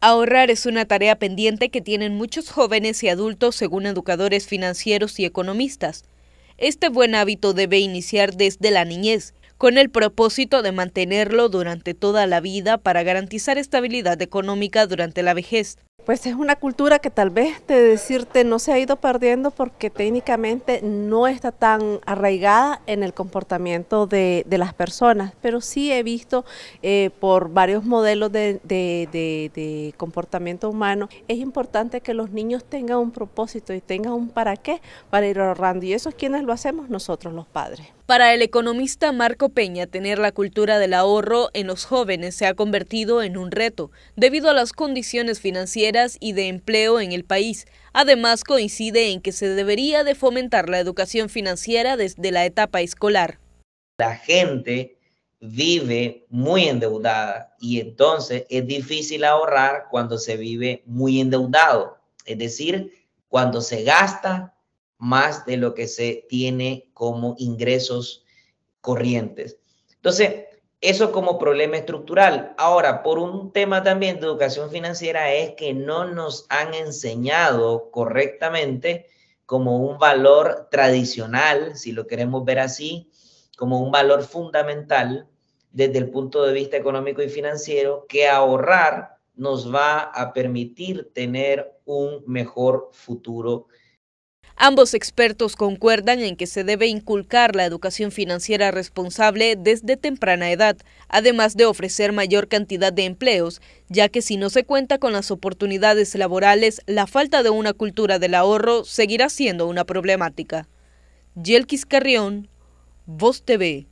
Ahorrar es una tarea pendiente que tienen muchos jóvenes y adultos según educadores financieros y economistas. Este buen hábito debe iniciar desde la niñez, con el propósito de mantenerlo durante toda la vida para garantizar estabilidad económica durante la vejez pues es una cultura que tal vez te decirte no se ha ido perdiendo porque técnicamente no está tan arraigada en el comportamiento de, las personas, pero sí he visto eh, por varios modelos de, comportamiento humano, es importante que los niños tengan un propósito y tengan un para qué para ir ahorrando y eso es quienes lo hacemos nosotros los padres. Para el economista Marco Peña, tener la cultura del ahorro en los jóvenes se ha convertido en un reto debido a las condiciones financieras y de empleo en el país. Además, coincide en que se debería de fomentar la educación financiera desde la etapa escolar. La gente vive muy endeudada y entonces es difícil ahorrar cuando se vive muy endeudado, es decir, cuando se gasta más de lo que se tiene como ingresos corrientes. Entonces, eso como problema estructural. Ahora, por un tema también de educación financiera es que no nos han enseñado correctamente como un valor tradicional, si lo queremos ver así, como un valor fundamental desde el punto de vista económico y financiero, que ahorrar nos va a permitir tener un mejor futuro Ambos expertos concuerdan en que se debe inculcar la educación financiera responsable desde temprana edad, además de ofrecer mayor cantidad de empleos, ya que si no se cuenta con las oportunidades laborales, la falta de una cultura del ahorro seguirá siendo una problemática. Yelkis Carrión, Voz TV.